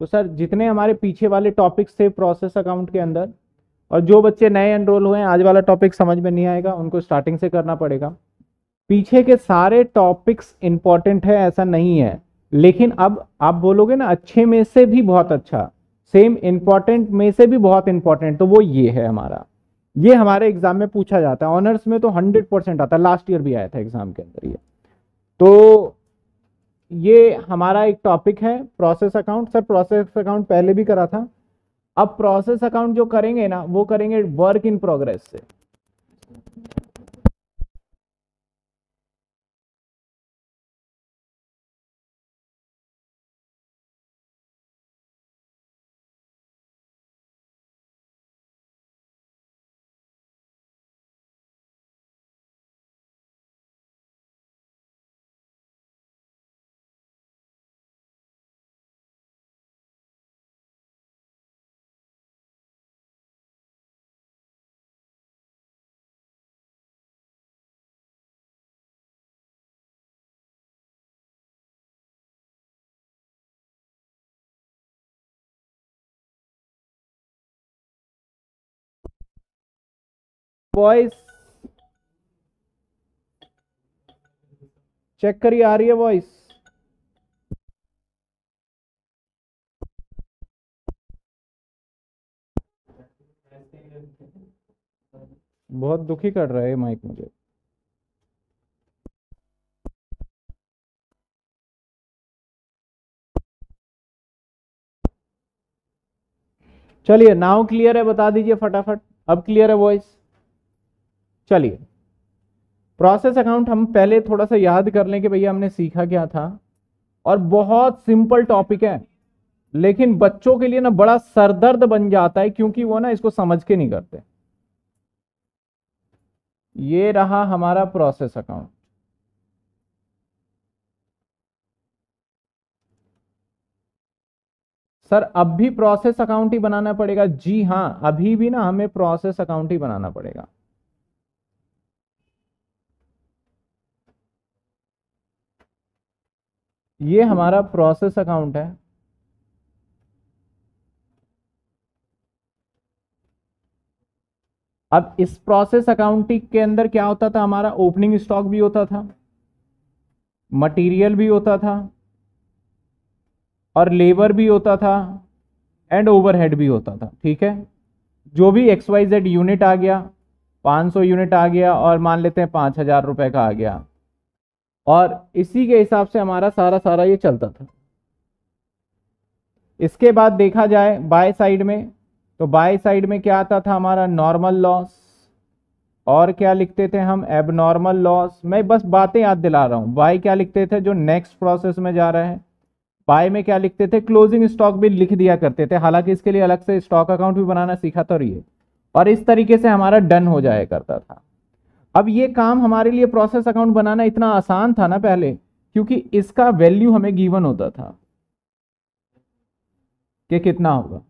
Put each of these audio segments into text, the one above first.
तो सर जितने हमारे पीछे वाले टॉपिक्स थे प्रोसेस अकाउंट के अंदर और जो बच्चे नए एनरोल हुए हैं आज वाला टॉपिक समझ में नहीं आएगा उनको स्टार्टिंग से करना पड़ेगा पीछे के सारे टॉपिक्स इंपॉर्टेंट है ऐसा नहीं है लेकिन अब आप बोलोगे ना अच्छे में से भी बहुत अच्छा सेम इंपॉर्टेंट में से भी बहुत इंपॉर्टेंट तो वो ये है हमारा ये हमारे एग्जाम में पूछा जाता है ऑनर्स में तो हंड्रेड परसेंट आता है लास्ट ईयर भी आया था एग्जाम के अंदर ये तो ये हमारा एक टॉपिक है process account sir process account पहले भी करा था अब प्रोसेस अकाउंट जो करेंगे ना वो करेंगे वर्क इन प्रोग्रेस से वॉइस चेक करिए आ रही है वॉइस बहुत दुखी कर रहा है माइक मुझे चलिए नाव क्लियर है बता दीजिए फटाफट अब क्लियर है वॉइस चलिए प्रोसेस अकाउंट हम पहले थोड़ा सा याद कर लें कि भैया हमने सीखा क्या था और बहुत सिंपल टॉपिक है लेकिन बच्चों के लिए ना बड़ा सरदर्द बन जाता है क्योंकि वो ना इसको समझ के नहीं करते ये रहा हमारा प्रोसेस अकाउंट सर अब भी प्रोसेस अकाउंट ही बनाना पड़ेगा जी हाँ अभी भी ना हमें प्रोसेस अकाउंट ही बनाना पड़ेगा ये हमारा प्रोसेस अकाउंट है अब इस प्रोसेस अकाउंटिंग के अंदर क्या होता था हमारा ओपनिंग स्टॉक भी होता था मटेरियल भी होता था और लेबर भी होता था एंड ओवरहेड भी होता था ठीक है जो भी एक्स वाई जेड यूनिट आ गया 500 यूनिट आ गया और मान लेते हैं पाँच हज़ार रुपये का आ गया और इसी के हिसाब से हमारा सारा सारा ये चलता था इसके बाद देखा जाए बाय साइड में तो बाय साइड में क्या आता था हमारा नॉर्मल लॉस और क्या लिखते थे हम एबनॉर्मल लॉस मैं बस बातें याद दिला रहा हूँ बाय क्या लिखते थे जो नेक्स्ट प्रोसेस में जा रहा है बाय में क्या लिखते थे क्लोजिंग स्टॉक भी लिख दिया करते थे हालांकि इसके लिए अलग से स्टॉक अकाउंट भी बनाना सीखा तो रही है और इस तरीके से हमारा डन हो जाया करता था अब ये काम हमारे लिए प्रोसेस अकाउंट बनाना इतना आसान था ना पहले क्योंकि इसका वैल्यू हमें गिवन होता था कि कितना होगा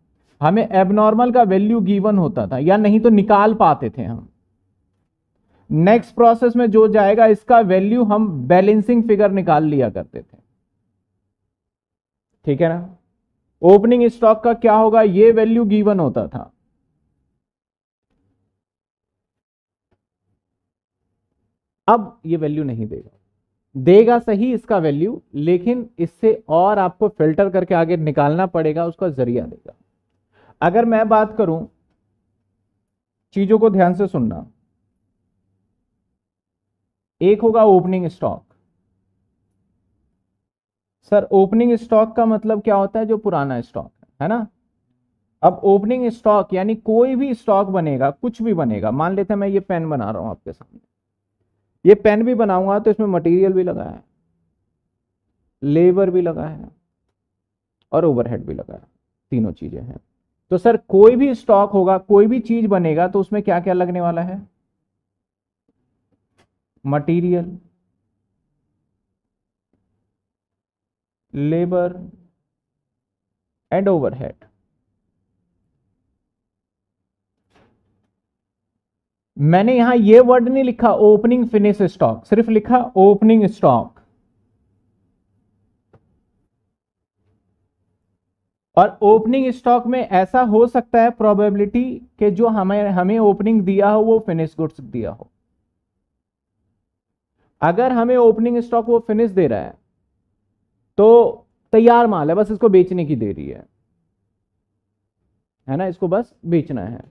हमें एबनॉर्मल का वैल्यू गिवन होता था या नहीं तो निकाल पाते थे हम नेक्स्ट प्रोसेस में जो जाएगा इसका वैल्यू हम बैलेंसिंग फिगर निकाल लिया करते थे ठीक है ना ओपनिंग स्टॉक का क्या होगा ये वैल्यू गिवन होता था अब ये वैल्यू नहीं देगा देगा सही इसका वैल्यू लेकिन इससे और आपको फिल्टर करके आगे निकालना पड़ेगा उसका जरिया देगा अगर मैं बात करूं चीजों को ध्यान से सुनना एक होगा opening stock sir opening stock का मतलब क्या होता है जो पुराना स्टॉक है है ना अब ओपनिंग स्टॉक यानी कोई भी स्टॉक बनेगा कुछ भी बनेगा मान लेते हैं मैं ये पेन बना रहा हूं आपके सामने ये पेन भी बनाऊंगा तो इसमें मटेरियल भी लगा है लेबर भी लगा है और ओवरहेड भी लगा है तीनों चीज़ें हैं तो सर कोई भी स्टॉक होगा कोई भी चीज़ बनेगा तो उसमें क्या क्या लगने वाला है मटेरियल लेबर एंड ओवरहेड मैंने यहां ये वर्ड नहीं लिखा ओपनिंग फिनिश स्टॉक सिर्फ लिखा ओपनिंग स्टॉक और ओपनिंग स्टॉक में ऐसा हो सकता है प्रोबेबिलिटी के जो हमें हमें ओपनिंग दिया हो वो फिनिश गुड्स दिया हो अगर हमें ओपनिंग स्टॉक वो फिनिश दे रहा है तो तैयार माल है बस इसको बेचने की देरी है है ना इसको बस बेचना है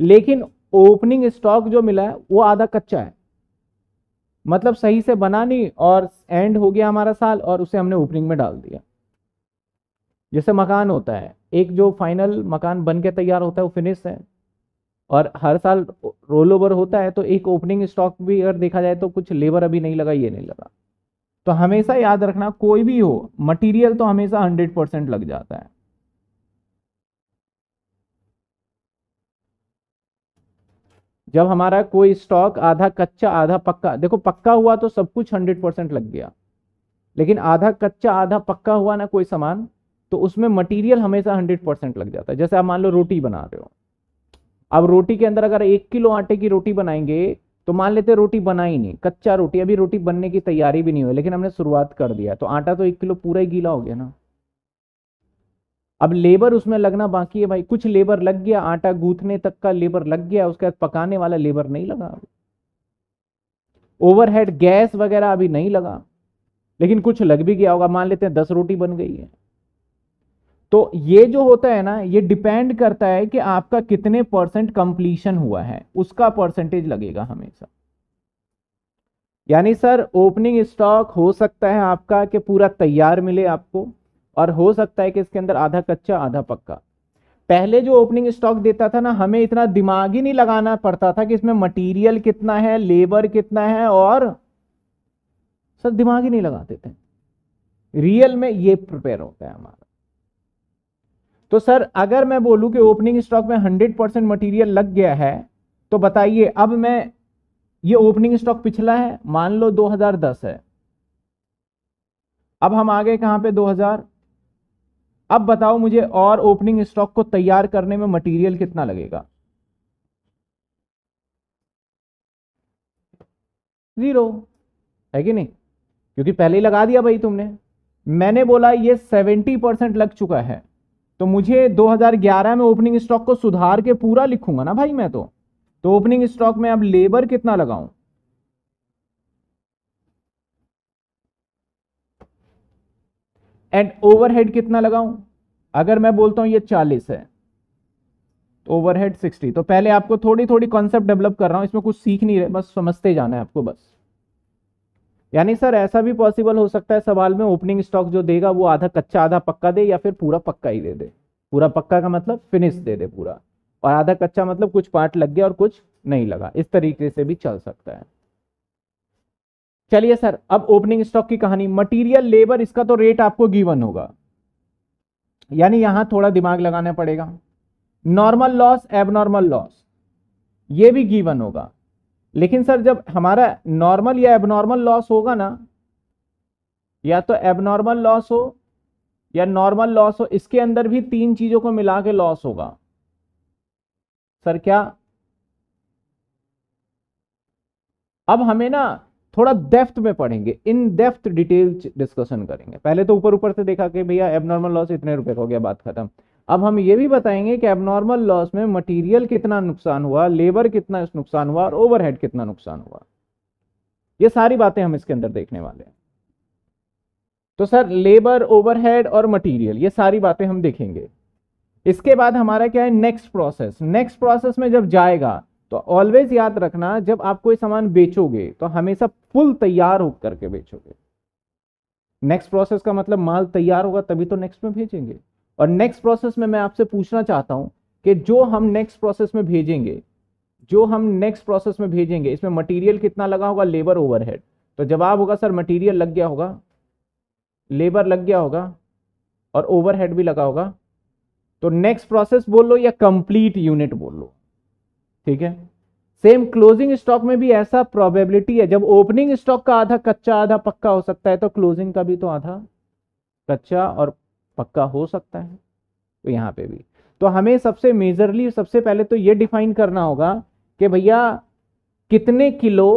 लेकिन ओपनिंग स्टॉक जो मिला है वो आधा कच्चा है मतलब सही से बना नहीं और एंड हो गया हमारा साल और उसे हमने ओपनिंग में डाल दिया जैसे मकान होता है एक जो फाइनल मकान बन के तैयार होता है वो फिनिश है और हर साल रोल ओवर होता है तो एक ओपनिंग स्टॉक भी अगर देखा जाए तो कुछ लेबर अभी नहीं लगा ये नहीं लगा तो हमेशा याद रखना कोई भी हो मटेरियल तो हमेशा हंड्रेड परसेंट लग जाता है जब हमारा कोई स्टॉक आधा कच्चा आधा पक्का देखो पक्का हुआ तो सब कुछ हंड्रेड परसेंट लग गया लेकिन आधा कच्चा आधा पक्का हुआ ना कोई सामान तो उसमें मटेरियल हमेशा हंड्रेड परसेंट लग जाता है जैसे आप मान लो रोटी बना रहे हो अब रोटी के अंदर अगर एक किलो आटे की रोटी बनाएंगे तो मान लेते रोटी बना ही नहीं कच्चा रोटी अभी रोटी बनने की तैयारी भी नहीं हुई लेकिन हमने शुरुआत कर दिया तो आटा तो एक किलो पूरा ही गीला हो गया ना अब लेबर उसमें लगना बाकी है भाई कुछ लेबर लग गया आटा गूंथने तक का लेबर लग गया उसके बाद पकाने वाला लेबर नहीं लगा ओवरहेड गैस वगैरह अभी नहीं लगा लेकिन कुछ लग भी गया होगा मान लेते हैं दस रोटी बन गई है तो ये जो होता है ना ये डिपेंड करता है कि आपका कितने परसेंट कंप्लीशन हुआ है उसका परसेंटेज लगेगा हमेशा यानी सर ओपनिंग स्टॉक हो सकता है आपका कि पूरा तैयार मिले आपको और हो सकता है कि इसके अंदर आधा कच्चा आधा पक्का पहले जो ओपनिंग स्टॉक देता था ना हमें इतना दिमाग ही नहीं लगाना पड़ता था कि इसमें मटेरियल कितना है लेबर कितना है और सर दिमाग ही नहीं लगाते थे रियल में ये प्रिपेयर होता है हमारा तो सर अगर मैं बोलूं कि ओपनिंग स्टॉक में 100 परसेंट मटीरियल लग गया है तो बताइए अब मैं ये ओपनिंग स्टॉक पिछला है मान लो 2010 है अब हम आ गए कहां पे 2000 अब बताओ मुझे और ओपनिंग स्टॉक को तैयार करने में मटेरियल कितना लगेगा जीरो है कि नहीं क्योंकि पहले ही लगा दिया भाई तुमने मैंने बोला ये सेवेंटी परसेंट लग चुका है तो मुझे 2011 में ओपनिंग स्टॉक को सुधार के पूरा लिखूंगा ना भाई मैं तो तो ओपनिंग स्टॉक में अब लेबर कितना लगाऊं एंड ओवरहेड कितना लगाऊं अगर मैं बोलता हूं ये चालीस है तो ओवरहेड सिक्सटी तो पहले आपको थोड़ी थोड़ी कॉन्सेप्ट डेवलप कर रहा हूं इसमें कुछ सीख नहीं रहे बस समझते जाना है आपको बस यानी सर ऐसा भी पॉसिबल हो सकता है सवाल में ओपनिंग स्टॉक जो देगा वो आधा कच्चा आधा पक्का दे या फिर पूरा पक्का ही दे दे पूरा पक्का का मतलब फिनिश दे दे पूरा और आधा कच्चा मतलब कुछ पार्ट लग गया और कुछ नहीं लगा इस तरीके से भी चल सकता है चलिए सर अब ओपनिंग स्टॉक की कहानी मटेरियल लेबर इसका तो रेट आपको गिवन होगा यानी यहां थोड़ा दिमाग लगाना पड़ेगा नॉर्मल लॉस एबनॉर्मल लॉस ये भी गिवन होगा लेकिन सर जब हमारा नॉर्मल या एबनॉर्मल लॉस होगा ना या तो एबनॉर्मल लॉस हो या नॉर्मल लॉस हो इसके अंदर भी तीन चीजों को मिला के लॉस होगा सर क्या अब हमें ना थोड़ा डेफ्थ में पढ़ेंगे इन डेफ्थ डिटेल डिस्कशन करेंगे पहले तो ऊपर ऊपर से देखा कि भैया एबनॉर्मल लॉस इतने रुपए का हो गया बात खत्म अब हम ये भी बताएंगे कि एबनॉर्मल लॉस में मटेरियल कितना नुकसान हुआ लेबर कितना नुकसान हुआ और ओवरहेड कितना नुकसान हुआ ये सारी बातें हम इसके अंदर देखने वाले हैं तो सर लेबर ओवरहेड और मटेरियल ये सारी बातें हम देखेंगे इसके बाद हमारा क्या है नेक्स्ट प्रोसेस नेक्स्ट प्रोसेस में जब जाएगा तो ऑलवेज याद रखना जब आप कोई सामान बेचोगे तो हमेशा फुल तैयार हो करके बेचोगे नेक्स्ट प्रोसेस का मतलब माल तैयार होगा तभी तो नेक्स्ट में भेजेंगे और नेक्स्ट प्रोसेस में मैं आपसे पूछना चाहता हूं कि जो हम नेक्स्ट प्रोसेस में भेजेंगे जो हम नेक्स्ट प्रोसेस में भेजेंगे इसमें मटेरियल कितना लगा होगा लेबर ओवरहेड तो जवाब होगा सर मटेरियल लग गया होगा लेबर लग गया होगा और ओवरहेड भी लगा होगा तो नेक्स्ट प्रोसेस बोल लो या कंप्लीट यूनिट बोल लो ठीक है सेम क्लोजिंग स्टॉक में भी ऐसा प्रोबेबिलिटी है जब ओपनिंग स्टॉक का आधा कच्चा आधा पक्का हो सकता है तो क्लोजिंग का भी तो आधा कच्चा और पक्का हो सकता है तो यहाँ पे भी तो हमें सबसे मेजरली सबसे पहले तो ये डिफाइन करना होगा कि भैया कितने किलो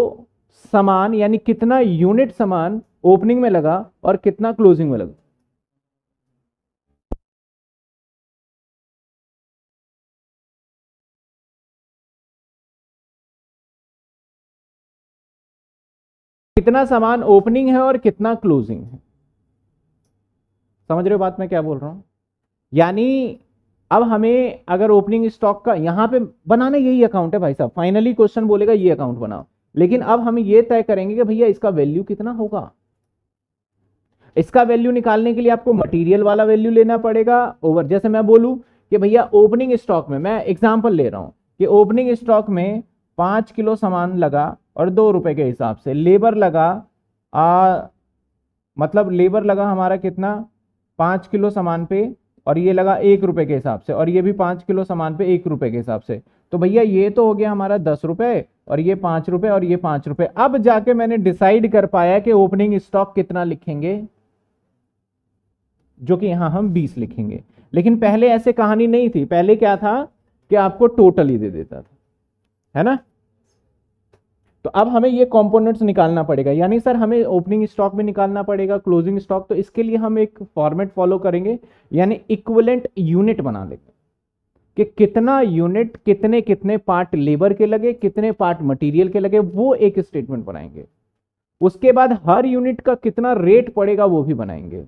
सामान यानी कितना यूनिट सामान ओपनिंग में लगा और कितना क्लोजिंग में लगा कितना सामान ओपनिंग है और कितना क्लोजिंग है समझ रहे हो बात मैं क्या बोल रहा हूं यानी अब हमें अगर ओपनिंग स्टॉक का यहां पे बनाना यही अकाउंट है भाई साहब फाइनली क्वेश्चन बोलेगा ये अकाउंट बनाओ लेकिन अब हम ये तय करेंगे कि भैया इसका वैल्यू कितना होगा इसका वैल्यू निकालने के लिए आपको मटेरियल वाला वैल्यू लेना पड़ेगा ओवर जैसे मैं बोलूं कि भैया ओपनिंग स्टॉक में मैं एग्जाम्पल ले रहा हूं कि ओपनिंग स्टॉक में पांच किलो सामान लगा और दो रुपये के हिसाब से लेबर लगा आ, मतलब लेबर लगा हमारा कितना पाँच किलो सामान पे और ये लगा एक रुपये के हिसाब से और ये भी पाँच किलो सामान पे एक रुपये के हिसाब से तो भैया ये तो हो गया हमारा दस रुपये और ये पाँच रुपये और ये पाँच रुपये अब जाके मैंने डिसाइड कर पाया कि ओपनिंग स्टॉक कितना लिखेंगे जो कि यहाँ हम बीस लिखेंगे लेकिन पहले ऐसे कहानी नहीं थी पहले क्या था कि आपको टोटल ही दे देता था है ना तो अब हमें ये कंपोनेंट्स निकालना पड़ेगा यानी सर हमें ओपनिंग स्टॉक भी निकालना पड़ेगा क्लोजिंग स्टॉक तो इसके लिए हम एक फॉर्मेट फॉलो करेंगे यानी इक्वलेंट यूनिट बना लेंगे कि कितना यूनिट कितने कितने पार्ट लेबर के लगे कितने पार्ट मटेरियल के लगे वो एक स्टेटमेंट बनाएंगे उसके बाद हर यूनिट का कितना रेट पड़ेगा वो भी बनाएंगे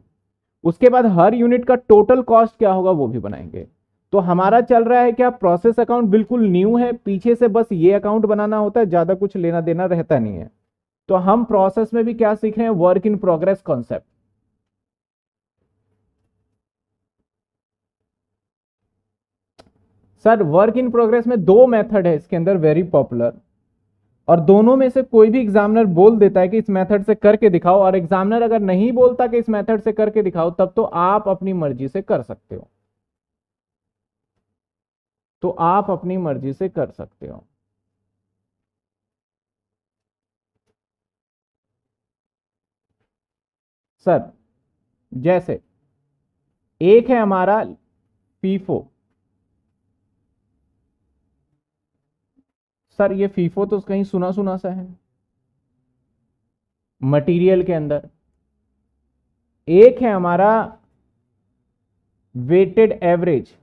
उसके बाद हर यूनिट का टोटल कॉस्ट क्या होगा वो भी बनाएंगे तो हमारा चल रहा है क्या प्रोसेस अकाउंट बिल्कुल न्यू है पीछे से बस ये अकाउंट बनाना होता है ज़्यादा कुछ लेना देना रहता नहीं है तो हम प्रोसेस में भी क्या सीख रहे हैं work in progress concept sir work in progress में दो मेथड है इसके अंदर वेरी पॉपुलर और दोनों में से कोई भी एग्जामिनर बोल देता है कि इस मेथड से करके दिखाओ और एग्जामिनर अगर नहीं बोलता कि इस मेथड से करके दिखाओ तब तो आप अपनी मर्जी से कर सकते हो तो आप अपनी मर्जी से कर सकते हो सर जैसे एक है हमारा फीफो सर ये फीफो तो कहीं सुना सुना सा है मटेरियल के अंदर एक है हमारा वेटेड एवरेज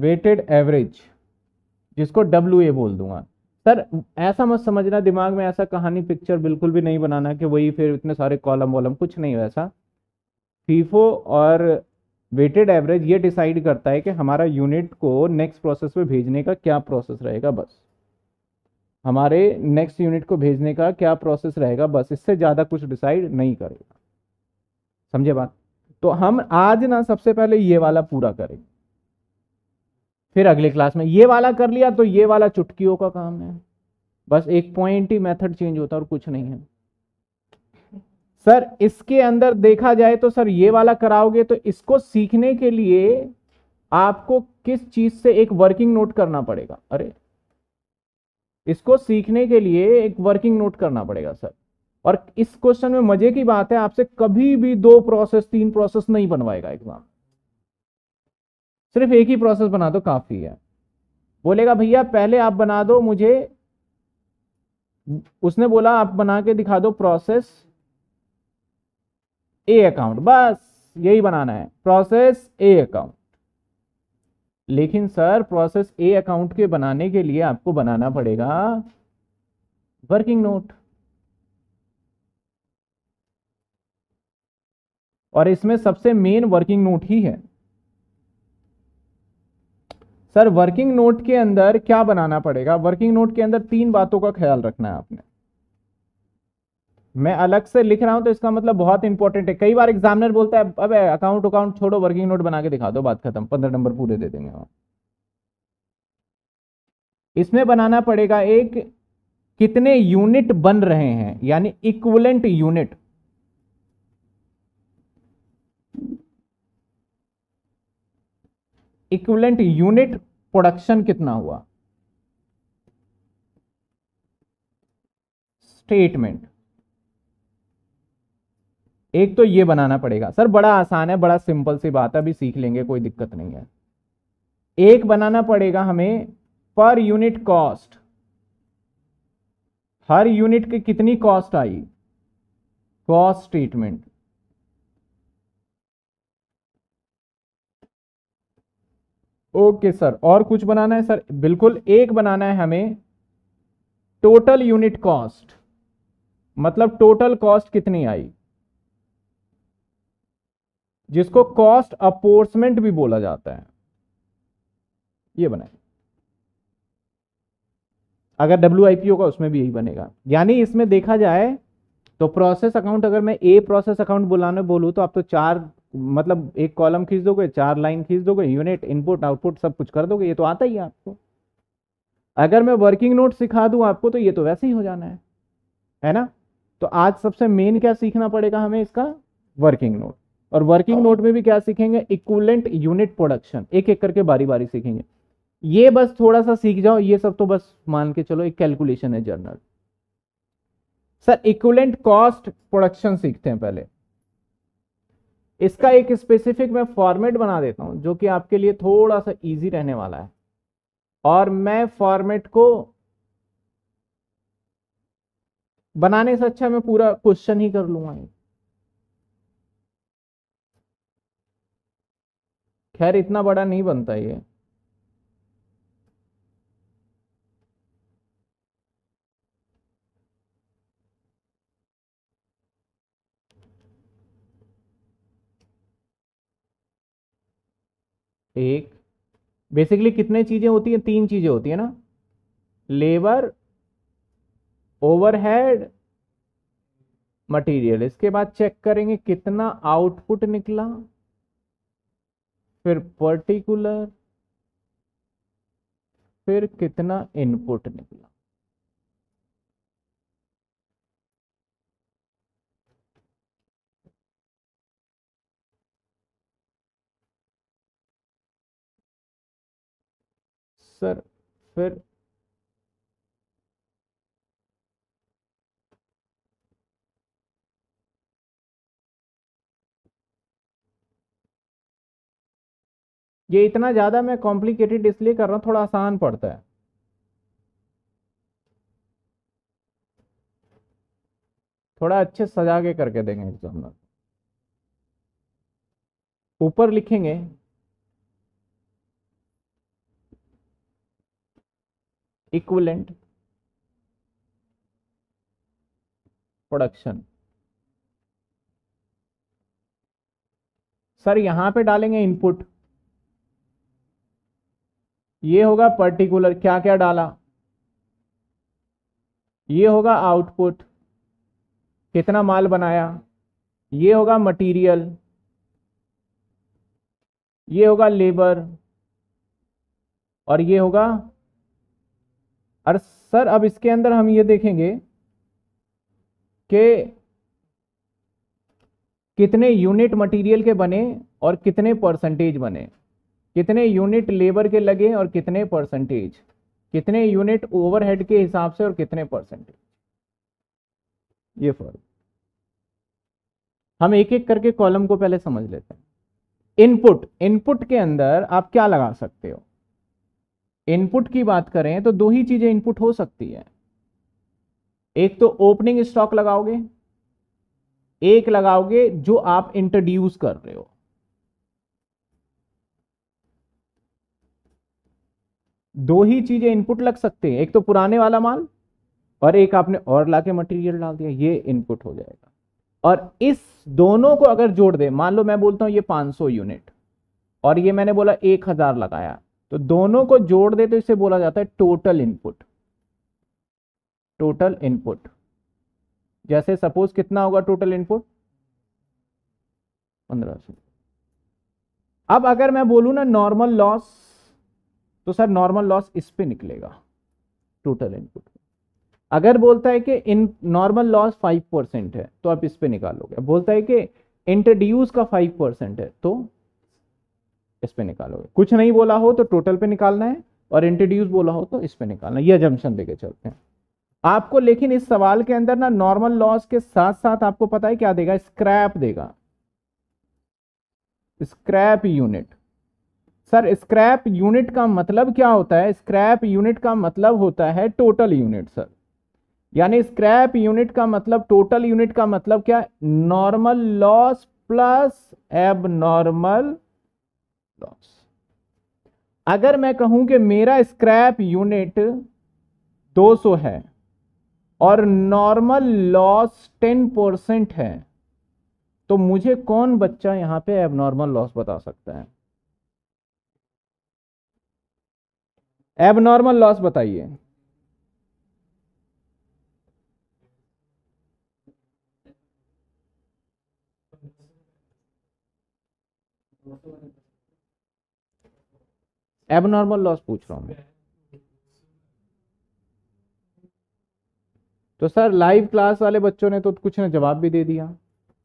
वेटेड एवरेज जिसको डब्ल्यू ए बोल दूंगा सर ऐसा मत समझना दिमाग में ऐसा कहानी पिक्चर बिल्कुल भी नहीं बनाना कि वही फिर इतने सारे कॉलम वॉलम कुछ नहीं वैसा फीफो और वेटेड एवरेज ये डिसाइड करता है कि हमारा यूनिट को नेक्स्ट प्रोसेस में भेजने का क्या प्रोसेस रहेगा बस हमारे नेक्स्ट यूनिट को भेजने का क्या प्रोसेस रहेगा बस इससे ज़्यादा कुछ डिसाइड नहीं करेगा समझे बात तो हम आज ना सबसे पहले ये वाला पूरा करेंगे फिर अगले क्लास में ये वाला कर लिया तो ये वाला चुटकियों का काम है बस एक पॉइंट ही मेथड चेंज होता है और कुछ नहीं है सर इसके अंदर देखा जाए तो सर ये वाला कराओगे तो इसको सीखने के लिए आपको किस चीज से एक वर्किंग नोट करना पड़ेगा अरे इसको सीखने के लिए एक वर्किंग नोट करना पड़ेगा सर और इस क्वेश्चन में मजे की बात है आपसे कभी भी दो प्रोसेस तीन प्रोसेस नहीं बनवाएगा एग्जाम सिर्फ एक ही प्रोसेस बना दो काफ़ी है बोलेगा भैया पहले आप बना दो मुझे उसने बोला आप बना के दिखा दो प्रोसेस ए अकाउंट बस यही बनाना है प्रोसेस ए अकाउंट लेकिन सर प्रोसेस ए अकाउंट के बनाने के लिए आपको बनाना पड़ेगा वर्किंग नोट और इसमें सबसे मेन वर्किंग नोट ही है सर वर्किंग नोट के अंदर क्या बनाना पड़ेगा वर्किंग नोट के अंदर तीन बातों का ख्याल रखना है आपने मैं अलग से लिख रहा हूं तो इसका मतलब बहुत इंपॉर्टेंट है कई बार एग्जामिनर बोलता है अब अकाउंट अकाउंट छोड़ो वर्किंग नोट बना के दिखा दो बात खत्म पंद्रह नंबर पूरे दे देंगे वहां इसमें बनाना पड़ेगा एक कितने यूनिट बन रहे हैं यानी equivalent unit equivalent unit production कितना हुआ स्टेटमेंट एक तो ये बनाना पड़ेगा सर बड़ा आसान है बड़ा सिंपल सी बात है अभी सीख लेंगे कोई दिक्कत नहीं है एक बनाना पड़ेगा हमें पर यूनिट कॉस्ट हर यूनिट की कितनी कॉस्ट आई कॉस्ट स्टेटमेंट ओके सर और कुछ बनाना है सर बिल्कुल एक बनाना है हमें टोटल यूनिट कॉस्ट मतलब टोटल कॉस्ट कितनी आई जिसको कॉस्ट अपोर्समेंट भी बोला जाता है ये बनाए अगर डब्ल्यू आई पी होगा उसमें भी यही बनेगा यानी इसमें देखा जाए तो प्रोसेस अकाउंट अगर मैं ए प्रोसेस अकाउंट बुलाने बोलूं तो आप तो चार मतलब एक कॉलम खींच दोगे चार लाइन खींच दोगे यूनिट इनपुट आउटपुट सब कुछ कर दोगे ये तो आता ही है आपको अगर मैं वर्किंग नोट सिखा दूं आपको तो ये तो वैसे ही हो जाना है है ना तो आज सबसे मेन क्या सीखना पड़ेगा हमें इसका वर्किंग नोट और वर्किंग नोट हाँ। में भी क्या सीखेंगे इक्वलेंट यूनिट प्रोडक्शन एक एक करके बारी बारी सीखेंगे ये बस थोड़ा सा सीख जाओ ये सब तो बस मान के चलो एक कैलकुलेशन है journal sir equivalent cost production सीखते हैं पहले इसका एक स्पेसिफिक मैं फॉर्मेट बना देता हूँ जो कि आपके लिए थोड़ा सा इजी रहने वाला है और मैं फॉर्मेट को बनाने से अच्छा मैं पूरा क्वेश्चन ही कर लूंगा खैर इतना बड़ा नहीं बनता ये एक बेसिकली कितने चीज़ें होती हैं तीन चीज़ें होती हैं ना लेबर ओवरहेड मटेरियल इसके बाद चेक करेंगे कितना आउटपुट निकला फिर पर्टिकुलर फिर कितना इनपुट निकला सर फिर ये इतना ज़्यादा मैं कॉम्प्लिकेटेड इसलिए कर रहा हूं थोड़ा आसान पड़ता है थोड़ा अच्छे सजा के करके देंगे एग्जाम ऊपर लिखेंगे equivalent प्रोडक्शन सर यहां पे डालेंगे इनपुट ये होगा पर्टिकुलर क्या क्या डाला ये होगा आउटपुट कितना माल बनाया ये होगा मटेरियल ये होगा लेबर और ये होगा और सर अब इसके अंदर हम ये देखेंगे कि कितने यूनिट मटेरियल के बने और कितने परसेंटेज बने कितने यूनिट लेबर के लगे और कितने परसेंटेज कितने यूनिट ओवरहेड के हिसाब से और कितने परसेंटेज ये फर्क हम एक एक करके कॉलम को पहले समझ लेते हैं इनपुट इनपुट के अंदर आप क्या लगा सकते हो इनपुट की बात करें तो दो ही चीजें इनपुट हो सकती है एक तो ओपनिंग स्टॉक लगाओगे एक लगाओगे जो आप इंट्रोड्यूस कर रहे हो दो ही चीजें इनपुट लग सकते हैं एक तो पुराने वाला माल और एक आपने और लाके मटेरियल डाल दिया ये इनपुट हो जाएगा और इस दोनों को अगर जोड़ दे मान लो मैं बोलता हूं ये 500 यूनिट और ये मैंने बोला 1000 लगाया तो दोनों को जोड़ दे तो इसे बोला जाता है टोटल इनपुट टोटल इनपुट जैसे सपोज कितना होगा टोटल इनपुट पंद्रह सौ अब अगर मैं बोलू ना नॉर्मल लॉस तो सर नॉर्मल लॉस इस पे निकलेगा टोटल इनपुट अगर बोलता है कि in normal loss five percent है तो आप इस पे निकालोगे बोलता है कि इंट्रोड्यूस का फाइव परसेंट है तो इस पे निकालोगे कुछ नहीं बोला हो तो टोटल पे निकालना है और इंट्रोड्यूस बोला हो तो इस पे निकालना यह ये जम्पन लेके चलते हैं आपको लेकिन इस सवाल के अंदर ना नॉर्मल लॉस के साथ साथ आपको पता है क्या देगा स्क्रैप देगा scrap unit sir scrap unit का मतलब क्या होता है स्क्रैप यूनिट का मतलब होता है टोटल यूनिट सर यानी स्क्रैप यूनिट का मतलब टोटल यूनिट का मतलब क्या normal loss plus abnormal loss अगर मैं कहूं कि मेरा स्क्रैप यूनिट 200 है और नॉर्मल लॉस 10 परसेंट है तो मुझे कौन बच्चा यहां पे एबनॉर्मल लॉस बता सकता है एबनॉर्मल लॉस बताइए एबनॉर्मल लॉस पूछ रहा हूँ तो सर लाइव क्लास वाले बच्चों ने तो कुछ ना जवाब भी दे दिया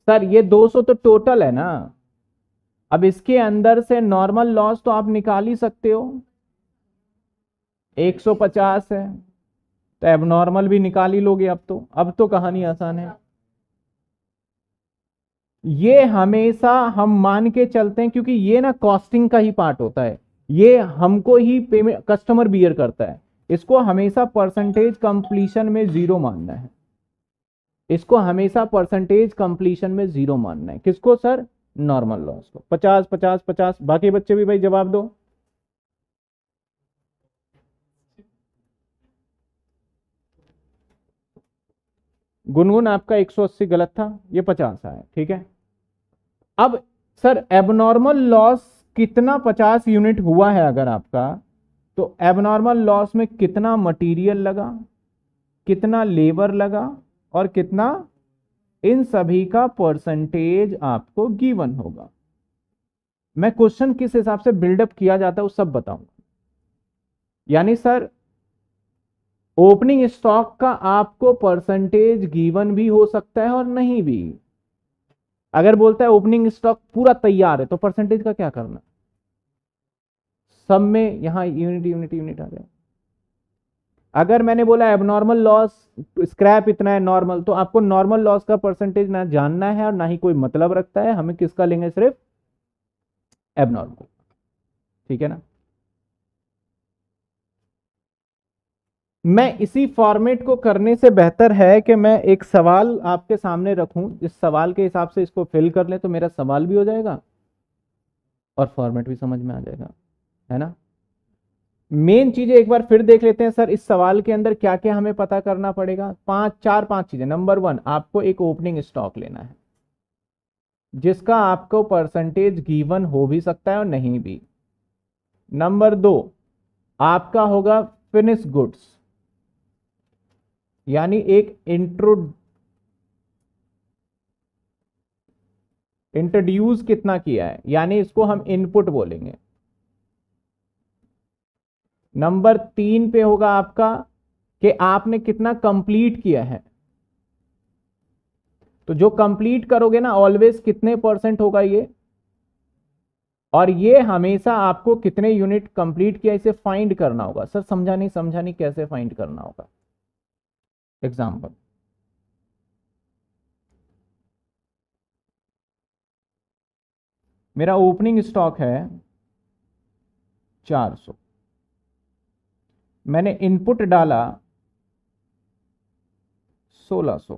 सर ये 200 तो टोटल है ना अब इसके अंदर से नॉर्मल लॉस तो आप निकाल ही सकते हो 150 है तो एबनॉर्मल भी निकाल ही लोगे अब तो अब तो कहानी आसान है ये हमेशा हम मान के चलते हैं क्योंकि ये ना कॉस्टिंग का ही पार्ट होता है ये हमको ही पेमेंट कस्टमर बियर करता है इसको हमेशा परसेंटेज कंप्लीशन में जीरो मानना है इसको हमेशा परसेंटेज कंप्लीशन में जीरो मानना है किसको सर नॉर्मल लॉस को पचास पचास पचास बाकी बच्चे भी भाई जवाब दो गुनगुन आपका 180 गलत था ये 50 आया ठीक है अब सर एबनॉर्मल लॉस कितना पचास यूनिट हुआ है अगर आपका तो एबनॉर्मल लॉस में कितना मटेरियल लगा कितना लेबर लगा और कितना इन सभी का परसेंटेज आपको गिवन होगा मैं क्वेश्चन किस हिसाब से बिल्डअप किया जाता है वो सब बताऊंगा यानी सर ओपनिंग स्टॉक का आपको परसेंटेज गिवन भी हो सकता है और नहीं भी अगर बोलता है ओपनिंग स्टॉक पूरा तैयार है तो परसेंटेज का क्या करना सब में यहाँ यूनिट यूनिट यूनिट आ गए अगर मैंने बोला एबनॉर्मल लॉस स्क्रैप इतना है नॉर्मल तो आपको नॉर्मल लॉस का परसेंटेज ना जानना है और ना ही कोई मतलब रखता है हमें किसका लेंगे सिर्फ एबनॉर्मल ठीक है ना मैं इसी फॉर्मेट को करने से बेहतर है कि मैं एक सवाल आपके सामने रखूं जिस सवाल के हिसाब से इसको फिल कर ले तो मेरा सवाल भी हो जाएगा और फॉर्मेट भी समझ में आ जाएगा है ना मेन चीजें एक बार फिर देख लेते हैं सर इस सवाल के अंदर क्या क्या हमें पता करना पड़ेगा पांच चार पांच चीजें नंबर वन आपको एक ओपनिंग स्टॉक लेना है जिसका आपको परसेंटेज गिवन हो भी सकता है और नहीं भी नंबर दो आपका होगा फिनिश गुड्स यानी एक इंट्रो इंट्रोड्यूस कितना किया है यानी इसको हम इनपुट बोलेंगे नंबर तीन पे होगा आपका कि आपने कितना कंप्लीट किया है तो जो कंप्लीट करोगे ना ऑलवेज कितने परसेंट होगा ये और ये हमेशा आपको कितने यूनिट कंप्लीट किया इसे फाइंड करना होगा सर समझा नहीं समझा नहीं कैसे फाइंड करना होगा एग्जाम्पल मेरा ओपनिंग स्टॉक है 400 मैंने इनपुट डाला 1600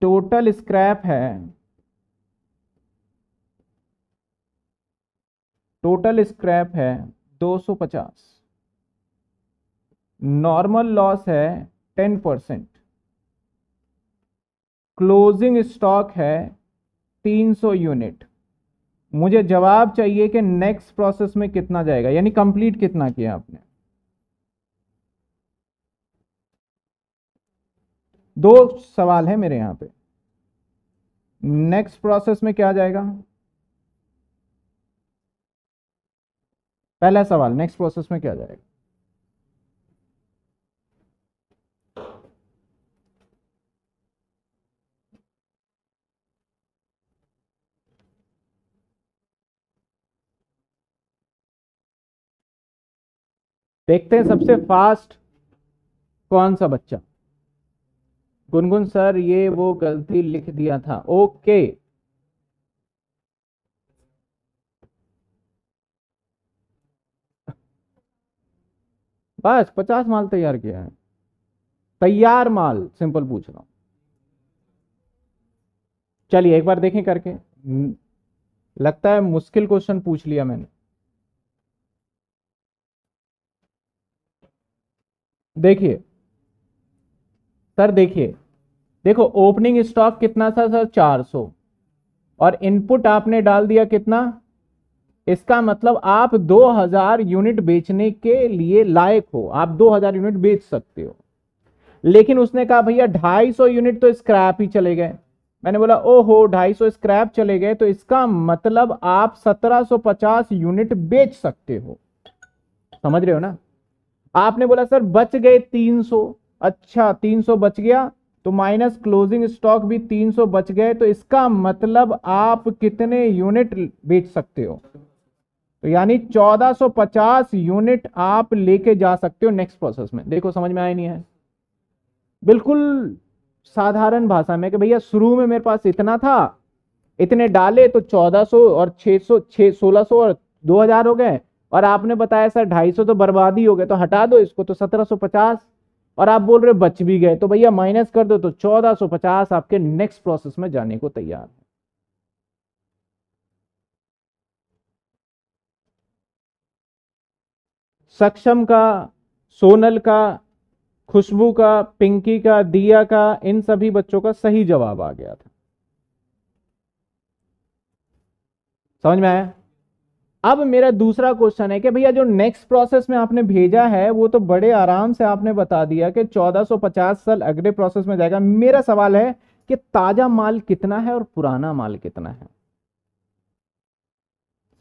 टोटल स्क्रैप है टोटल स्क्रैप है 250 नॉर्मल लॉस है 10 परसेंट क्लोजिंग स्टॉक है 300 यूनिट मुझे जवाब चाहिए कि नेक्स्ट प्रोसेस में कितना जाएगा यानी कंप्लीट कितना किया आपने दो सवाल है मेरे यहां पे नेक्स्ट प्रोसेस में क्या जाएगा पहला सवाल नेक्स्ट प्रोसेस में क्या जाएगा देखते हैं सबसे फास्ट कौन सा बच्चा गुनगुन सर ये वो गलती लिख दिया था ओके बस पचास माल तैयार किया है तैयार माल सिंपल पूछ रहा हूं चलिए एक बार देखें करके लगता है मुश्किल क्वेश्चन पूछ लिया मैंने देखिए सर देखिए देखो ओपनिंग स्टॉक कितना था सर 400 और इनपुट आपने डाल दिया कितना इसका मतलब आप 2000 यूनिट बेचने के लिए लायक हो आप 2000 यूनिट बेच सकते हो लेकिन उसने कहा भैया 250 यूनिट तो स्क्रैप ही चले गए मैंने बोला ओहो 250 स्क्रैप चले गए तो इसका मतलब आप 1750 यूनिट बेच सकते हो समझ रहे हो ना आपने बोला सर बच गए 300 अच्छा 300 बच गया तो माइनस क्लोजिंग स्टॉक भी 300 बच गए तो इसका मतलब आप कितने यूनिट बेच सकते हो तो यानी 1450 यूनिट आप लेके जा सकते हो नेक्स्ट प्रोसेस में देखो समझ में आया नहीं है बिल्कुल साधारण भाषा में कि भैया शुरू में मेरे पास इतना था इतने डाले तो 1400 और 600 सौ 1600 और 2000 हो गए और आपने बताया सर ढाई तो बर्बादी हो गए तो हटा दो इसको तो सत्रह और आप बोल रहे बच भी गए तो भैया माइनस कर दो तो पचास आपके नेक्स्ट प्रोसेस में जाने को तैयार है सक्षम का सोनल का खुशबू का पिंकी का दिया का इन सभी बच्चों का सही जवाब आ गया था समझ में आया अब मेरा दूसरा क्वेश्चन है कि भैया जो नेक्स्ट प्रोसेस में आपने भेजा है वो तो बड़े आराम से आपने बता दिया कि 1450 साल अगले प्रोसेस में जाएगा मेरा सवाल है कि ताजा माल कितना है और पुराना माल कितना है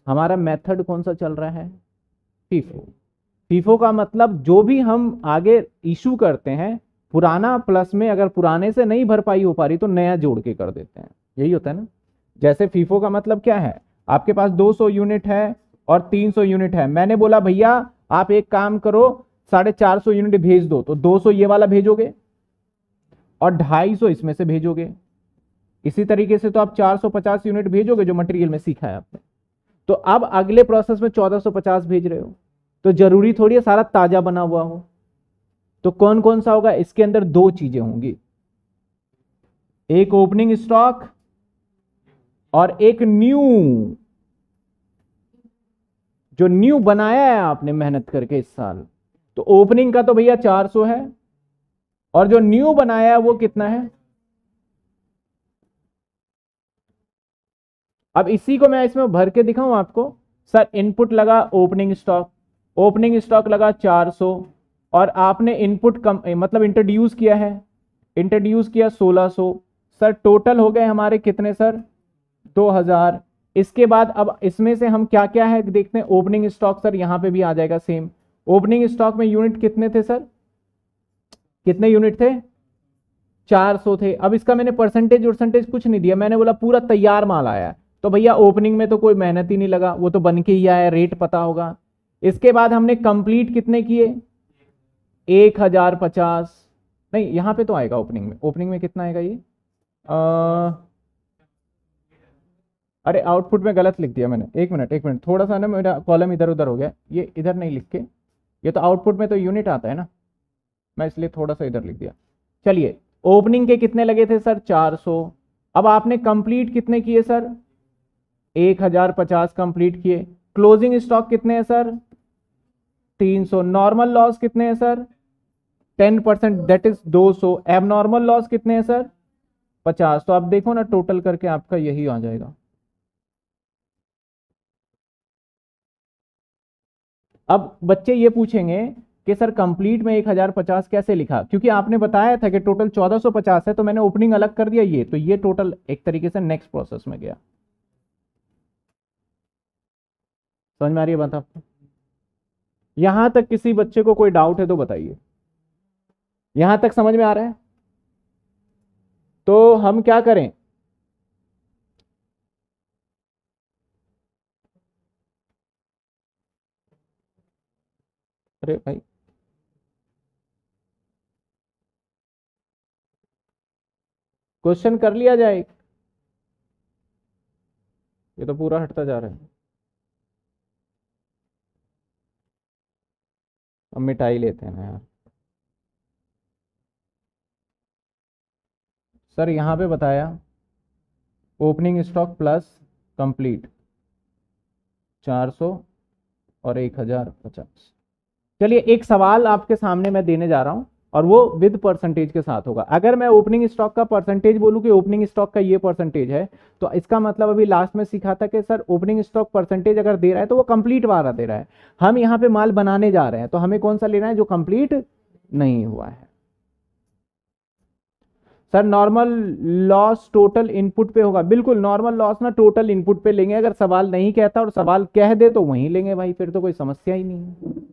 हमारा मेथड कौन सा चल रहा है फीफो फीफो का मतलब जो भी हम आगे इशू करते हैं पुराना प्लस में अगर पुराने से नहीं भरपाई हो पा रही तो नया जोड़ के कर देते हैं यही होता है ना जैसे फीफो का मतलब क्या है आपके पास 200 यूनिट है और 300 यूनिट है मैंने बोला भैया आप एक काम करो साढ़े चार सौ यूनिट भेज दो तो 200 ये वाला भेजोगे और 250 इसमें से भेजोगे इसी तरीके से तो आप 450 यूनिट भेजोगे जो मटेरियल में सीखा है आपने तो अब अगले प्रोसेस में 1450 भेज रहे हो तो जरूरी थोड़ी है सारा ताजा बना हुआ हो तो कौन कौन सा होगा इसके अंदर दो चीजें होंगी एक ओपनिंग स्टॉक और एक न्यू जो न्यू बनाया है आपने मेहनत करके इस साल तो ओपनिंग का तो भैया 400 है और जो न्यू बनाया है वो कितना है अब इसी को मैं इसमें भर के दिखाऊं आपको सर इनपुट लगा ओपनिंग स्टॉक ओपनिंग स्टॉक लगा 400 और आपने इनपुट कम मतलब इंट्रोड्यूस किया है इंट्रोड्यूस किया 1600 सर टोटल हो गए हमारे कितने सर 2000 इसके बाद अब इसमें से हम क्या क्या है देखते हैं ओपनिंग स्टॉक सर यहाँ पे भी आ जाएगा सेम ओपनिंग स्टॉक में यूनिट कितने थे सर कितने यूनिट थे 400 थे अब इसका मैंने परसेंटेज वर्सेंटेज कुछ नहीं दिया मैंने बोला पूरा तैयार माल आया है तो भैया ओपनिंग में तो कोई मेहनत ही नहीं लगा वो तो बन के ही आया रेट पता होगा इसके बाद हमने कंप्लीट कितने किए एक हजार पचास नहीं यहाँ पे तो आएगा ओपनिंग में ओपनिंग में कितना आएगा ये आ, अरे आउटपुट में गलत लिख दिया मैंने एक मिनट एक मिनट थोड़ा सा ना मेरा कॉलम इधर उधर हो गया ये इधर नहीं लिख के ये तो आउटपुट में तो यूनिट आता है ना मैं इसलिए थोड़ा सा इधर लिख दिया चलिए ओपनिंग के कितने लगे थे सर 400 अब आपने कंप्लीट कितने किए सर 1050 कंप्लीट किए क्लोजिंग स्टॉक कितने हैं सर 300 नॉर्मल लॉस कितने हैं sir 10 percent that is 200 abnormal loss कितने हैं सर 50 तो आप देखो ना टोटल करके आपका यही आ जाएगा अब बच्चे ये पूछेंगे कि सर कंप्लीट में 1050 कैसे लिखा क्योंकि आपने बताया था कि टोटल 1450 है तो मैंने ओपनिंग अलग कर दिया ये तो ये टोटल एक तरीके से नेक्स्ट प्रोसेस में गया समझ में आ रही है बात आपको यहां तक किसी बच्चे को कोई डाउट है तो बताइए यहां तक समझ में आ रहा है तो हम क्या करें अरे भाई क्वेश्चन कर लिया जाए ये तो पूरा हटता जा रहा है अब मिठाई लेते हैं ना यार सर यहाँ पे बताया ओपनिंग स्टॉक प्लस कंप्लीट चार सौ और एक हजार पचास चलिए एक सवाल आपके सामने मैं देने जा रहा हूं और वो विद परसेंटेज के साथ होगा अगर मैं ओपनिंग स्टॉक का परसेंटेज बोलूँ कि ओपनिंग स्टॉक का ये परसेंटेज है तो इसका मतलब अभी लास्ट में सीखा था कि सर ओपनिंग स्टॉक परसेंटेज अगर दे रहा है तो वो कंप्लीट वाला दे रहा है हम यहाँ पे माल बनाने जा रहे हैं तो हमें कौन सा लेना है जो कंप्लीट नहीं हुआ है sir normal loss total input पे होगा बिल्कुल नॉर्मल लॉस ना टोटल इनपुट पे लेंगे अगर सवाल नहीं कहता और सवाल कह दे तो वहीं लेंगे भाई फिर तो कोई समस्या ही नहीं है